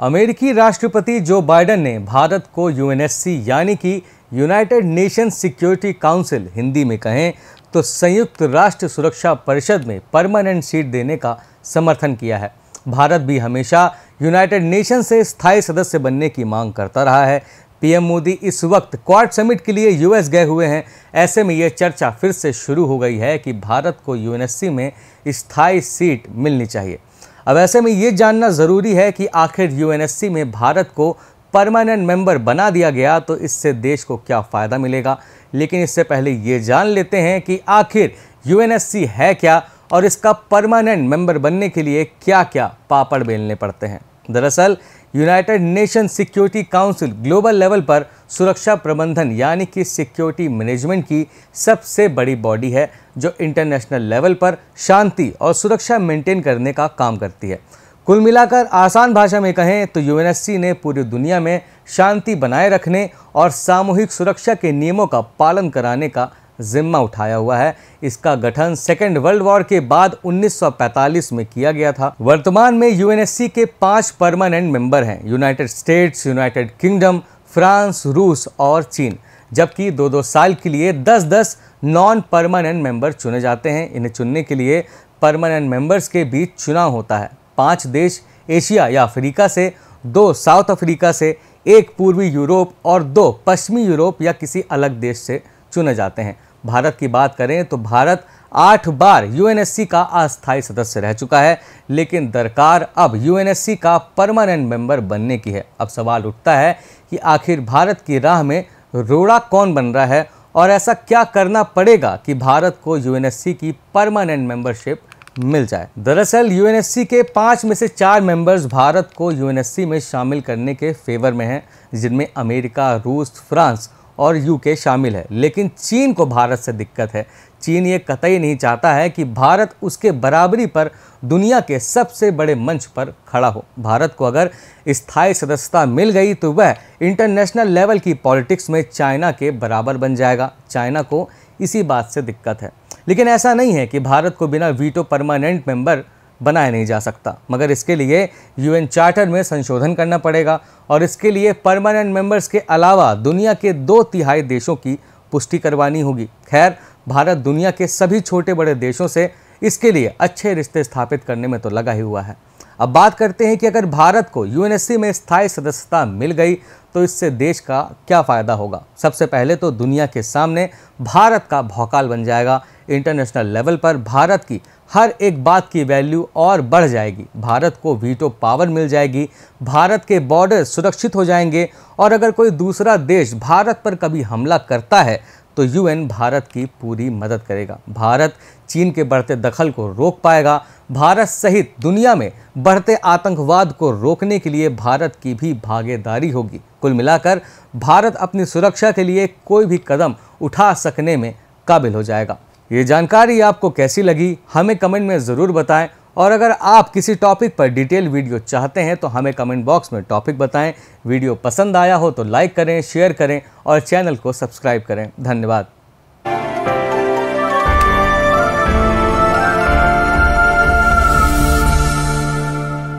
अमेरिकी राष्ट्रपति जो बाइडन ने भारत को यूएनएससी यानी कि United Nation Security Council Hindi में कहें तो संयुक्त राष्ट्र सुरक्षा परिषद में परमानेंट सीट देने का समर्थन किया है भारत भी हमेशा यूनाइटेड नेशन से स्थायी सदस्य बनने की मांग करता रहा है पीएम मोदी इस वक्त क्वाड समिट के लिए यूएस गए हुए हैं ऐसे में यह चर्चा फिर से शुरू हो गई है कि भारत को यूएनएससी में स्थायी सीट मिलनी चाहिए अब ऐसे में ये जानना ज़रूरी है कि आखिर यूएनएससी में भारत को परमानेंट मेंबर बना दिया गया तो इससे देश को क्या फ़ायदा मिलेगा लेकिन इससे पहले ये जान लेते हैं कि आखिर यूएनएससी है क्या और इसका परमानेंट मेंबर बनने के लिए क्या क्या पापड़ बेलने पड़ते हैं दरअसल United Nation Security Council global level पर सुरक्षा प्रबंधन यानी कि सिक्योरिटी मैनेजमेंट की सबसे बड़ी बॉडी है जो इंटरनेशनल लेवल पर शांति और सुरक्षा मेंटेन करने का काम करती है कुल मिलाकर आसान भाषा में कहें तो यूएनएससी ने पूरी दुनिया में शांति बनाए रखने और सामूहिक सुरक्षा के नियमों का पालन कराने का जिम्मा उठाया हुआ है इसका गठन सेकेंड वर्ल्ड वॉर के बाद 1945 में किया गया था वर्तमान में यूएनएससी के पांच परमानेंट मेंबर हैं United States United Kingdom France रूस और चीन जबकि दो दो साल के लिए दस दस नॉन परमानेंट मेंबर चुने जाते हैं इन्हें चुनने के लिए परमानेंट मेंबर्स के बीच चुनाव होता है पांच देश एशिया या अफ्रीका से दो साउथ अफ्रीका से एक पूर्वी यूरोप और दो पश्चिमी यूरोप या किसी अलग देश से चुने जाते हैं भारत की बात करें तो भारत आठ बार यूएनएससी का अस्थायी सदस्य रह चुका है लेकिन दरकार अब यूएनएससी का परमानेंट मेंबर बनने की है अब सवाल उठता है कि आखिर भारत की राह में रोड़ा कौन बन रहा है और ऐसा क्या करना पड़ेगा कि भारत को यूएनएससी की परमानेंट मेंबरशिप मिल जाए दरअसल यूएनएससी के पाँच में से चार मेंबर्स भारत को यूएनएससी में शामिल करने के फेवर में हैं जिनमें अमेरिका रूस फ्रांस और यूके शामिल है लेकिन चीन को भारत से दिक्कत है चीन ये कतई नहीं चाहता है कि भारत उसके बराबरी पर दुनिया के सबसे बड़े मंच पर खड़ा हो भारत को अगर स्थायी सदस्यता मिल गई तो वह इंटरनेशनल लेवल की पॉलिटिक्स में चाइना के बराबर बन जाएगा चाइना को इसी बात से दिक्कत है लेकिन ऐसा नहीं है कि भारत को बिना वीटो परमानेंट मेंबर बनाया नहीं जा सकता मगर इसके लिए यूएन चार्टर में संशोधन करना पड़ेगा और इसके लिए परमानेंट मेंबर्स के अलावा दुनिया के दो तिहाई देशों की पुष्टि करवानी होगी खैर भारत दुनिया के सभी छोटे बड़े देशों से इसके लिए अच्छे रिश्ते स्थापित करने में तो लगा ही हुआ है अब बात करते हैं कि अगर भारत को यूएनएससी में स्थायी सदस्यता मिल गई तो इससे देश का क्या फ़ायदा होगा सबसे पहले तो दुनिया के सामने भारत का भौकाल बन जाएगा इंटरनेशनल लेवल पर भारत की हर एक बात की वैल्यू और बढ़ जाएगी भारत को वीटो पावर मिल जाएगी भारत के बॉर्डर सुरक्षित हो जाएंगे और अगर कोई दूसरा देश भारत पर कभी हमला करता है तो यूएन भारत की पूरी मदद करेगा भारत चीन के बढ़ते दखल को रोक पाएगा भारत सहित दुनिया में बढ़ते आतंकवाद को रोकने के लिए भारत की भी भागीदारी होगी कुल मिलाकर भारत अपनी सुरक्षा के लिए कोई भी कदम उठा सकने में काबिल हो जाएगा ये जानकारी आपको कैसी लगी हमें कमेंट में ज़रूर बताएं और अगर आप किसी टॉपिक पर डिटेल वीडियो चाहते हैं तो हमें कमेंट बॉक्स में टॉपिक बताएं वीडियो पसंद आया हो तो लाइक करें शेयर करें और चैनल को सब्सक्राइब करें धन्यवाद